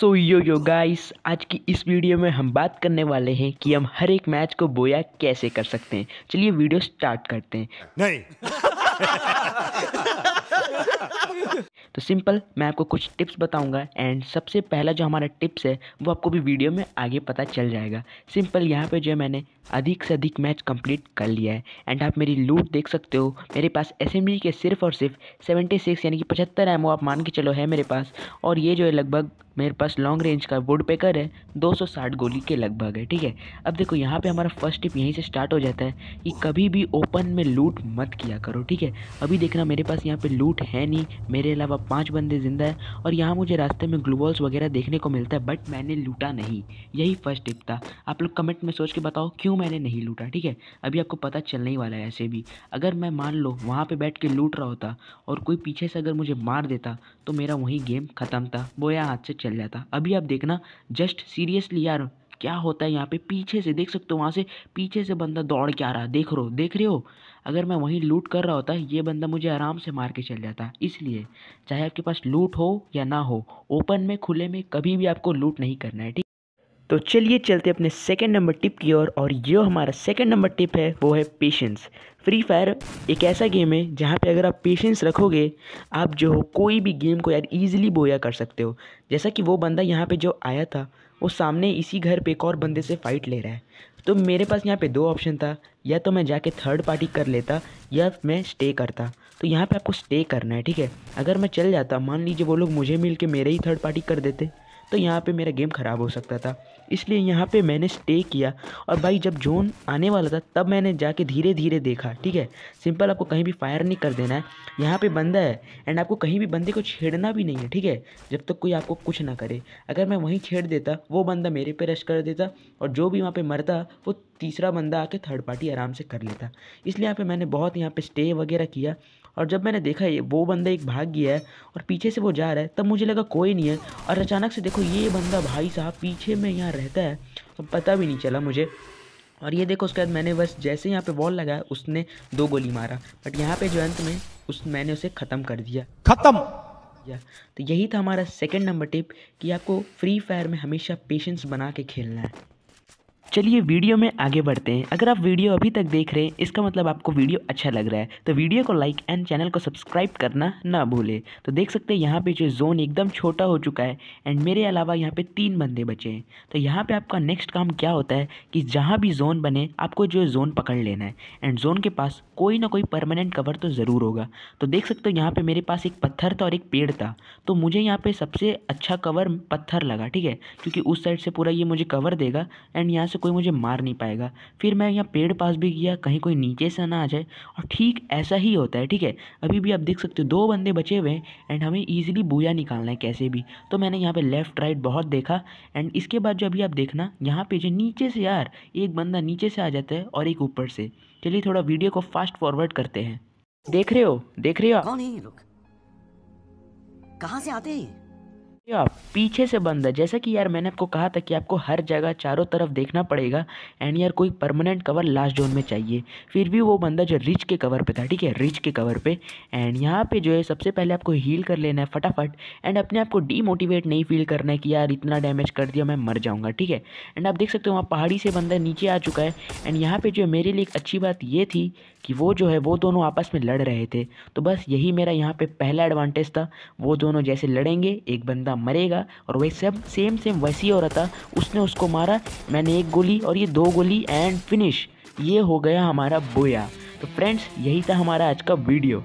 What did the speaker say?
सो यो yo guys आज की इस वीडियो में हम बात करने वाले हैं कि हम हर एक मैच को बोया कैसे कर सकते हैं चलिए वीडियो स्टार्ट करते हैं नहीं तो सिंपल मैं आपको कुछ टिप्स बताऊंगा एंड सबसे पहला जो हमारा टिप्स है वो आपको भी वीडियो में आगे पता चल जाएगा सिंपल यहाँ पे जो है मैंने अधिक से अधिक मैच कंप्लीट कर लिया है एंड आप मेरी लूट देख सकते हो मेरे पास एस के सिर्फ और सिर्फ सेवेंटी सिक्स यानी कि पचहत्तर एम आप मान के चलो है मेरे पास और ये जो है लगभग मेरे पास लॉन्ग रेंज का वुड पेकर है 260 गोली के लगभग है ठीक है अब देखो यहाँ पे हमारा फर्स्ट टिप यहीं से स्टार्ट हो जाता है कि कभी भी ओपन में लूट मत किया करो ठीक है अभी देखना मेरे पास यहाँ पे लूट है नहीं मेरे अलावा पाँच बंदे ज़िंदा है और यहाँ मुझे रास्ते में ग्लूबॉल्स वगैरह देखने को मिलता है बट मैंने लूटा नहीं यही फर्स्ट टिप था आप लोग कमेंट में सोच के बताओ क्यों मैंने नहीं लूटा ठीक है अभी आपको पता चलने ही वाला है ऐसे भी अगर मैं मान लो वहाँ पर बैठ के लूट रहा होता और कोई पीछे से अगर मुझे मार देता तो मेरा वही गेम ख़त्म था बोया हाथ से चल जाता अभी आप देखना जस्ट सीरियसली यार क्या होता है यहाँ पे पीछे से देख सकते हो वहाँ से पीछे से बंदा दौड़ के आ रहा है देख रहे हो देख रहे हो अगर मैं वहीं लूट कर रहा होता ये बंदा मुझे आराम से मार के चल जाता इसलिए चाहे आपके पास लूट हो या ना हो ओपन में खुले में कभी भी आपको लूट नहीं करना है ठीक तो चलिए चलते अपने सेकेंड नंबर टिप की ओर और, जो हमारा सेकेंड नंबर टिप है वो है पेशेंस फ्री फायर एक ऐसा गेम है जहाँ पे अगर आप पेशेंस रखोगे आप जो हो कोई भी गेम को यार ईजिली बोया कर सकते हो जैसा कि वो बंदा यहाँ पे जो आया था वो सामने इसी घर पे एक और बंदे से फ़ाइट ले रहा है तो मेरे पास यहाँ पे दो ऑप्शन था या तो मैं जाके थर्ड पार्टी कर लेता या मैं स्टे करता तो यहाँ पे आपको स्टे करना है ठीक है अगर मैं चल जाता मान लीजिए वो लोग मुझे मिल के मेरे ही थर्ड पार्टी कर देते तो यहाँ पे मेरा गेम ख़राब हो सकता था इसलिए यहाँ पे मैंने स्टे किया और भाई जब जोन आने वाला था तब मैंने जाके धीरे धीरे देखा ठीक है सिंपल आपको कहीं भी फायर नहीं कर देना है यहाँ पे बंदा है एंड आपको कहीं भी बंदे को छेड़ना भी नहीं है ठीक है जब तक कोई आपको कुछ ना करे अगर मैं वहीं छेड़ देता वो बंदा मेरे पे रश कर देता और जो भी वहाँ पर मरता वो तीसरा बंदा आके थर्ड पार्टी आराम से कर लेता इसलिए यहाँ पर मैंने बहुत यहाँ पर स्टे वगैरह किया और जब मैंने देखा ये वो बंदा एक भाग गया है और पीछे से वो जा रहा है तब मुझे लगा कोई नहीं है और अचानक से देखो ये बंदा भाई साहब पीछे में यहाँ रहता है तो पता भी नहीं चला मुझे और ये देखो उसके बाद मैंने बस जैसे यहाँ पे बॉल लगाया उसने दो गोली मारा बट यहाँ पे जो अंत में उस मैंने उसे ख़त्म कर दिया ख़त्म दिया तो यही था हमारा सेकेंड नंबर टिप कि आपको फ्री फायर में हमेशा पेशेंस बना के खेलना है चलिए वीडियो में आगे बढ़ते हैं अगर आप वीडियो अभी तक देख रहे हैं इसका मतलब आपको वीडियो अच्छा लग रहा है तो वीडियो को लाइक एंड चैनल को सब्सक्राइब करना ना भूलें तो देख सकते हैं यहाँ पे जो जोन एकदम छोटा हो चुका है एंड मेरे अलावा यहाँ पे तीन बंदे बचे हैं तो यहाँ पे आपका नेक्स्ट काम क्या होता है कि जहाँ भी जोन बने आपको जो जोन पकड़ लेना है एंड जोन के पास कोई ना कोई परमानेंट कवर तो ज़रूर होगा तो देख सकते हो यहाँ पर मेरे पास एक पत्थर था और एक पेड़ था तो मुझे यहाँ पर सबसे अच्छा कवर पत्थर लगा ठीक है क्योंकि उस साइड से पूरा ये मुझे कवर देगा एंड यहाँ से कोई मुझे मार नहीं पाएगा फिर मैं यहाँ पेड़ पास भी गया कहीं कोई नीचे से ना आ जाए और ठीक ऐसा ही होता है ठीक है अभी भी आप देख सकते हो दो बंदे बचे हुए हैं एंड हमें ईजिली बूया निकालना है कैसे भी तो मैंने यहाँ पर लेफ्ट राइट बहुत देखा एंड इसके बाद जो अभी आप देखना यहाँ पे जो नीचे से यार एक बंदा नीचे से आ जाता है और एक ऊपर से चलिए थोड़ा वीडियो को फास्ट फॉरवर्ड करते हैं देख रहे हो देख रहे हो कहाँ से आते हैं आप पीछे से बंद है जैसा कि यार मैंने आपको कहा था कि आपको हर जगह चारों तरफ देखना पड़ेगा एंड यार कोई परमानेंट कवर लास्ट जोन में चाहिए फिर भी वो बंदा जो रिच के कवर पे था ठीक है रिच के कवर पे एंड यहाँ पे जो है सबसे पहले आपको हील कर लेना है फटाफट एंड अपने आप को डीमोटिवेट नहीं फील करना है कि यार इतना डैमेज कर दिया मैं मर जाऊँगा ठीक है एंड आप देख सकते हो वहाँ पहाड़ी से बंदा नीचे आ चुका है एंड यहाँ पर जो है मेरे लिए एक अच्छी बात ये थी कि वो जो है वो दोनों आपस में लड़ रहे थे तो बस यही मेरा यहाँ पे पहला एडवांटेज था वो दोनों जैसे लड़ेंगे एक बंदा मरेगा और वही सब सेम सेम वैसी हो रहा था उसने उसको मारा मैंने एक गोली और ये दो गोली एंड फिनिश ये हो गया हमारा बोया तो फ्रेंड्स यही था हमारा आज का वीडियो